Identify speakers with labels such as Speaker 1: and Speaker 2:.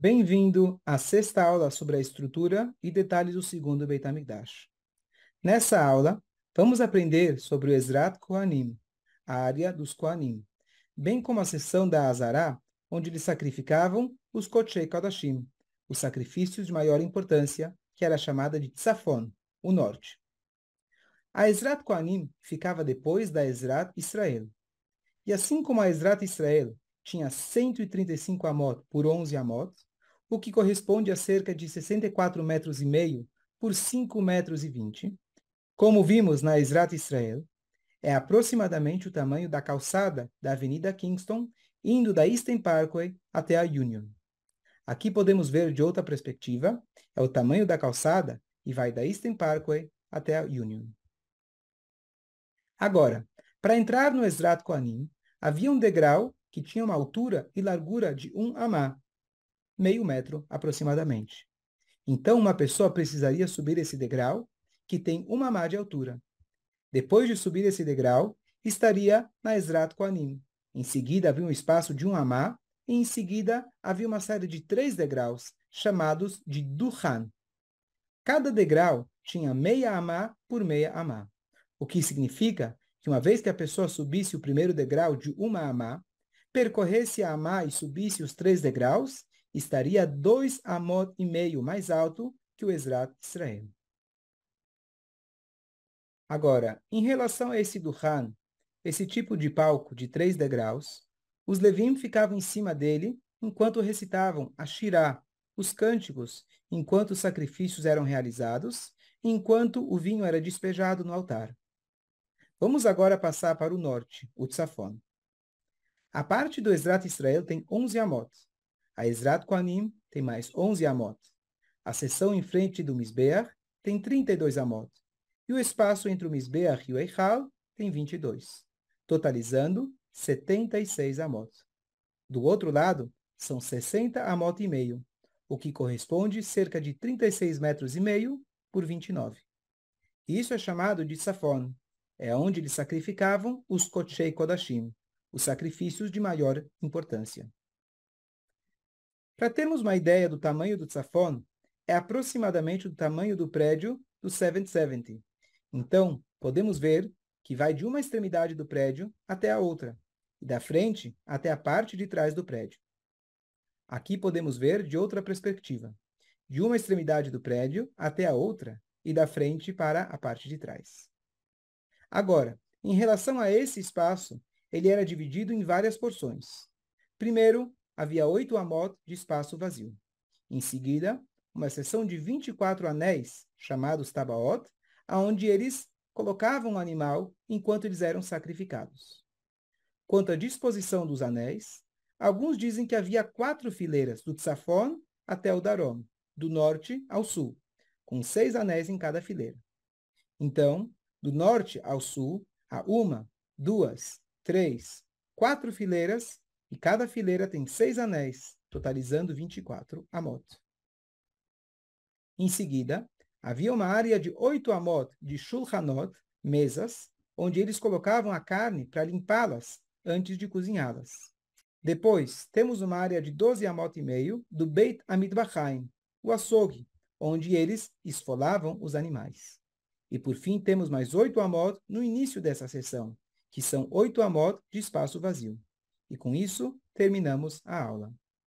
Speaker 1: Bem-vindo à sexta aula sobre a estrutura e detalhes do segundo Beit HaMikdash. Nessa aula, vamos aprender sobre o Ezrat Kohanim, a área dos Kohanim, bem como a seção da Azará, onde eles sacrificavam os Kochei Kadashim, os sacrifícios de maior importância, que era chamada de Tsafon, o norte. A Ezrat Kohanim ficava depois da Ezrat Israel. E assim como a Ezrat Israel tinha 135 amot por 11 amot, o que corresponde a cerca de 64 metros e meio por 5 metros e 20. Como vimos na Esrat Israel, é aproximadamente o tamanho da calçada da Avenida Kingston, indo da Eastern Parkway até a Union. Aqui podemos ver de outra perspectiva, é o tamanho da calçada e vai da Eastern Parkway até a Union. Agora, para entrar no Esrat Koanim, havia um degrau que tinha uma altura e largura de um amá, meio metro aproximadamente. Então, uma pessoa precisaria subir esse degrau, que tem uma má de altura. Depois de subir esse degrau, estaria na Esrat Koanim. Em seguida, havia um espaço de um amá, e em seguida, havia uma série de três degraus, chamados de Duhan. Cada degrau tinha meia amá por meia amá, o que significa que uma vez que a pessoa subisse o primeiro degrau de uma amá, percorresse a amá e subisse os três degraus, estaria dois amot e meio mais alto que o Esrat Israel. Agora, em relação a esse Duhan, esse tipo de palco de três degraus, os Levim ficavam em cima dele enquanto recitavam a Shirá, os cânticos, enquanto os sacrifícios eram realizados, enquanto o vinho era despejado no altar. Vamos agora passar para o norte, o Tzafon. A parte do Esrat Israel tem 11 amotes, a Esrat Koanim tem mais 11 amot. A seção em frente do Misbeach tem 32 amot. E o espaço entre o Misbeach e o Eichal tem 22, totalizando 76 amot. Do outro lado, são 60 amot e meio, o que corresponde cerca de 36 metros e meio por 29. Isso é chamado de Safon. É onde eles sacrificavam os Kochei Kodashim, os sacrifícios de maior importância. Para termos uma ideia do tamanho do Tzafon, é aproximadamente do tamanho do prédio do 770. Então, podemos ver que vai de uma extremidade do prédio até a outra, e da frente até a parte de trás do prédio. Aqui podemos ver de outra perspectiva, de uma extremidade do prédio até a outra, e da frente para a parte de trás. Agora, em relação a esse espaço, ele era dividido em várias porções. Primeiro, havia oito amot de espaço vazio. Em seguida, uma seção de 24 anéis, chamados tabaot, aonde eles colocavam o animal enquanto eles eram sacrificados. Quanto à disposição dos anéis, alguns dizem que havia quatro fileiras, do Tsafon até o Darom, do norte ao sul, com seis anéis em cada fileira. Então, do norte ao sul, há uma, duas, três, quatro fileiras e cada fileira tem seis anéis, totalizando 24 amot. Em seguida, havia uma área de oito amot de shulhanot, mesas, onde eles colocavam a carne para limpá-las antes de cozinhá-las. Depois, temos uma área de 12 amot e meio do Beit Amidbachaim, o açougue, onde eles esfolavam os animais. E por fim, temos mais oito amot no início dessa sessão, que são oito amot de espaço vazio. E com isso, terminamos a aula.